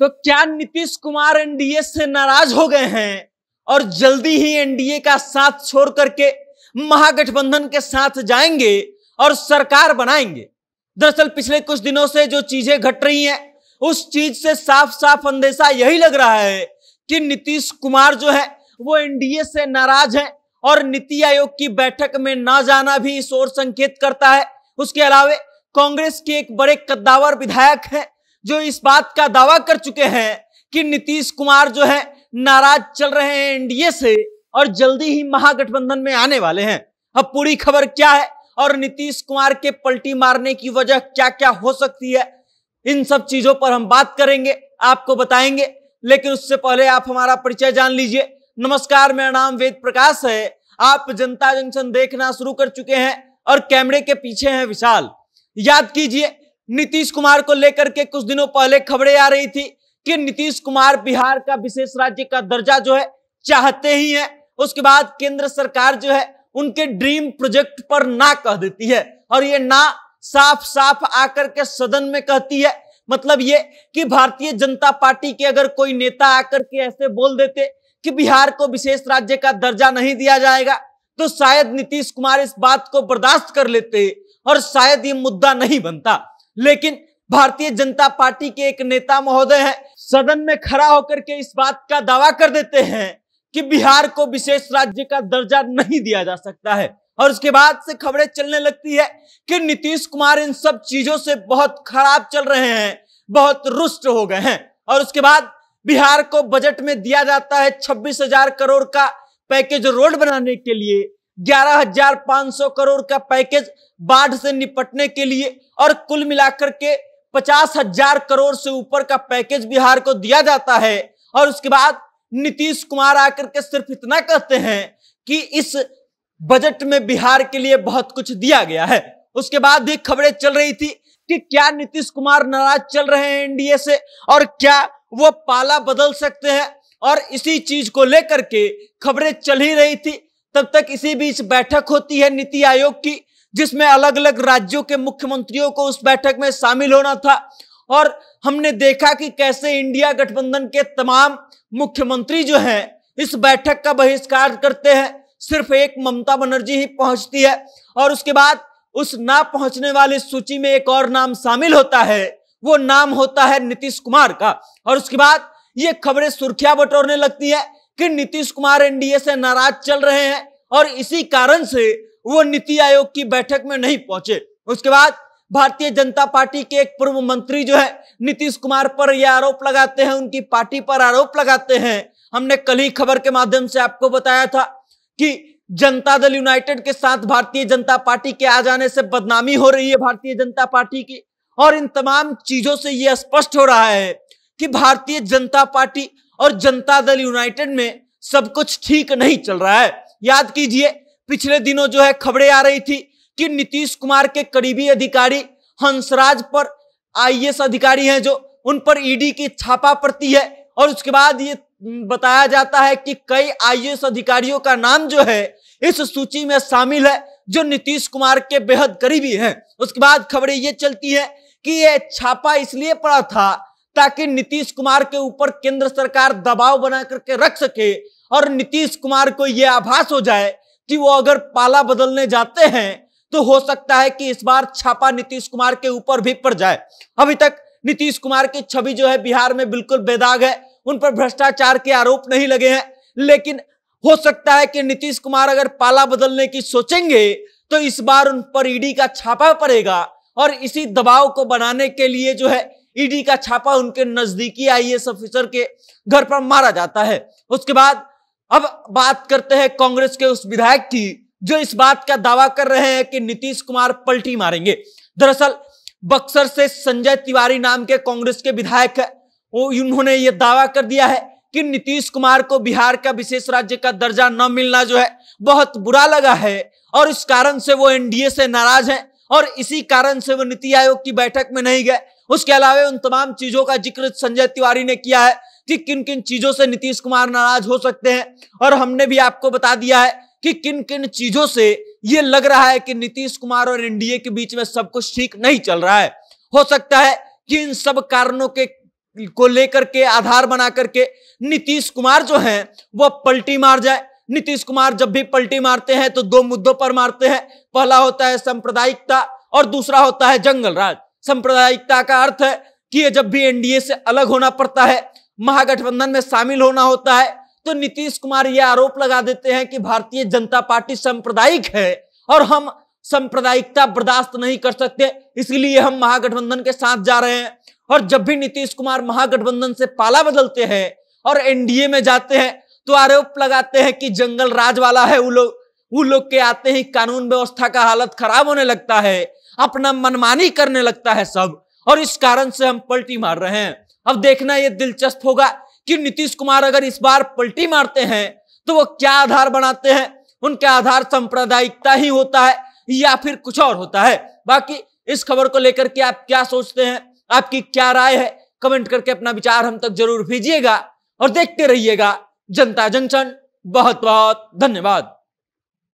तो क्या नीतीश कुमार एनडीए से नाराज हो गए हैं और जल्दी ही एनडीए का साथ छोड़ करके महागठबंधन के साथ जाएंगे और सरकार बनाएंगे दरअसल पिछले कुछ दिनों से जो चीजें घट रही हैं उस चीज से साफ साफ अंदेशा यही लग रहा है कि नीतीश कुमार जो है वो एनडीए से नाराज है और नीति आयोग की बैठक में ना जाना भी इस ओर संकेत करता है उसके अलावा कांग्रेस के एक बड़े कद्दावर विधायक हैं जो इस बात का दावा कर चुके हैं कि नीतीश कुमार जो है नाराज चल रहे हैं एनडीए से और जल्दी ही महागठबंधन में आने वाले हैं अब पूरी खबर क्या है और नीतीश कुमार के पलटी मारने की वजह क्या क्या हो सकती है इन सब चीजों पर हम बात करेंगे आपको बताएंगे लेकिन उससे पहले आप हमारा परिचय जान लीजिए नमस्कार मेरा नाम वेद प्रकाश है आप जनता जंक्शन देखना शुरू कर चुके हैं और कैमरे के पीछे हैं विशाल याद कीजिए नीतीश कुमार को लेकर के कुछ दिनों पहले खबरें आ रही थी कि नीतीश कुमार बिहार का विशेष राज्य का दर्जा जो है चाहते ही है उसके बाद केंद्र सरकार जो है उनके ड्रीम प्रोजेक्ट पर ना कह देती है और ये ना साफ साफ आकर के सदन में कहती है मतलब ये कि भारतीय जनता पार्टी के अगर कोई नेता आकर के ऐसे बोल देते कि बिहार को विशेष राज्य का दर्जा नहीं दिया जाएगा तो शायद नीतीश कुमार इस बात को बर्दाश्त कर लेते और शायद ये मुद्दा नहीं बनता लेकिन भारतीय जनता पार्टी के एक नेता महोदय हैं सदन में खड़ा होकर के इस बात का दावा कर देते हैं कि बिहार को विशेष राज्य का दर्जा नहीं दिया जा सकता है और उसके बाद से खबरें चलने लगती है कि नीतीश कुमार इन सब चीजों से बहुत खराब चल रहे हैं बहुत रुष्ट हो गए हैं और उसके बाद बिहार को बजट में दिया जाता है छब्बीस हजार करोड़ का पैकेज रोड बनाने के लिए ग्यारह हजार सौ करोड़ का पैकेज बाढ़ से निपटने के लिए और कुल मिलाकर के पचास हजार करोड़ से ऊपर का पैकेज बिहार को दिया जाता है और उसके बाद नीतीश कुमार आकर के सिर्फ इतना कहते हैं कि इस बजट में बिहार के लिए बहुत कुछ दिया गया है उसके बाद भी खबरें चल रही थी कि क्या नीतीश कुमार नाराज चल रहे हैं एनडीए से और क्या वो पाला बदल सकते हैं और इसी चीज को लेकर के खबरें चल ही रही थी तब तक इसी बीच बैठक होती है नीति आयोग की जिसमें अलग अलग राज्यों के मुख्यमंत्रियों को उस बैठक में शामिल होना था और हमने देखा कि कैसे इंडिया गठबंधन के तमाम मुख्यमंत्री जो हैं इस बैठक का बहिष्कार करते हैं सिर्फ एक ममता बनर्जी ही पहुंचती है और उसके बाद उस ना पहुंचने वाली सूची में एक और नाम शामिल होता है वो नाम होता है नीतीश कुमार का और उसके बाद ये खबरें सुर्खियां बटोरने लगती है कि नीतीश कुमार एनडीए से नाराज चल रहे हैं और इसी कारण से वो नीति आयोग की बैठक में नहीं पहुंचे उसके बाद भारतीय जनता पार्टी के एक पूर्व मंत्री जो है नीतीश कुमार पर यह आरोप लगाते हैं उनकी पार्टी पर आरोप लगाते हैं हमने कल ही खबर के माध्यम से आपको बताया था कि जनता दल यूनाइटेड के साथ भारतीय जनता पार्टी के आ जाने से बदनामी हो रही है भारतीय जनता पार्टी की और इन तमाम चीजों से यह स्पष्ट हो रहा है कि भारतीय जनता पार्टी और जनता दल यूनाइटेड में सब कुछ ठीक नहीं चल रहा है याद कीजिए पिछले दिनों जो है खबरें आ रही थी कि नीतीश कुमार के करीबी अधिकारी हंसराज पर आईएएस अधिकारी हैं जो उन पर ईडी की छापा पड़ती है और उसके बाद ये बताया जाता है कि कई आईएएस अधिकारियों का नाम जो है इस सूची में शामिल है जो नीतीश कुमार के बेहद करीबी हैं उसके बाद खबरें ये चलती है कि ये छापा इसलिए पड़ा था ताकि नीतीश कुमार के ऊपर केंद्र सरकार दबाव बना करके रख सके और नीतीश कुमार को यह आभास हो जाए कि वो अगर पाला बदलने जाते हैं तो हो सकता है कि इस बार छापा नीतीश कुमार के ऊपर भी पड़ जाए अभी तक नीतीश कुमार की छवि जो है बिहार में बिल्कुल बेदाग है उन पर भ्रष्टाचार के आरोप नहीं लगे हैं लेकिन हो सकता है कि नीतीश कुमार अगर पाला बदलने की सोचेंगे तो इस बार उन पर ईडी का छापा पड़ेगा और इसी दबाव को बनाने के लिए जो है ईडी का छापा उनके नजदीकी आईएएस ऑफिसर के घर पर मारा जाता है उसके बाद अब बात करते हैं कांग्रेस के उस विधायक की जो इस बात का दावा कर रहे हैं कि नीतीश कुमार पलटी मारेंगे दरअसल बक्सर से संजय तिवारी नाम के कांग्रेस के विधायक है वो उन्होंने ये दावा कर दिया है कि नीतीश कुमार को बिहार का विशेष राज्य का दर्जा न मिलना जो है बहुत बुरा लगा है और इस कारण से वो एनडीए से नाराज हैं और इसी कारण से वो नीति आयोग की बैठक में नहीं गए उसके अलावा उन तमाम चीजों का जिक्र संजय तिवारी ने किया है कि किन किन चीजों से नीतीश कुमार नाराज हो सकते हैं और हमने भी आपको बता दिया है कि किन किन चीजों से ये लग रहा है कि नीतीश कुमार और एनडीए के बीच में सब कुछ ठीक नहीं चल रहा है हो सकता है कि इन सब कारणों के को लेकर के आधार बना करके नीतीश कुमार जो हैं वह पलटी मार जाए नीतीश कुमार जब भी पलटी मारते हैं तो दो मुद्दों पर मारते हैं पहला होता है सांप्रदायिकता और दूसरा होता है जंगल राज सांप्रदायिकता का अर्थ है कि जब भी एनडीए से अलग होना पड़ता है महागठबंधन में शामिल होना होता है तो नीतीश कुमार यह आरोप लगा देते हैं कि भारतीय जनता पार्टी सांप्रदायिक है और हम सांप्रदायिकता बर्दाश्त नहीं कर सकते इसलिए हम महागठबंधन के साथ जा रहे हैं और जब भी नीतीश कुमार महागठबंधन से पाला बदलते हैं और एनडीए में जाते हैं तो आरोप लगाते हैं कि जंगल राज वाला है वो लोग वो लोग के आते ही कानून व्यवस्था का हालत खराब होने लगता है अपना मनमानी करने लगता है सब और इस कारण से हम पलटी मार रहे हैं अब देखना यह दिलचस्प होगा कि नीतीश कुमार अगर इस बार पलटी मारते हैं तो वो क्या आधार बनाते हैं उनका आधार सांप्रदायिकता ही होता है या फिर कुछ और होता है बाकी इस खबर को लेकर के आप क्या सोचते हैं आपकी क्या राय है कमेंट करके अपना विचार हम तक जरूर भेजिएगा और देखते रहिएगा जनता जंक्शन बहुत बहुत धन्यवाद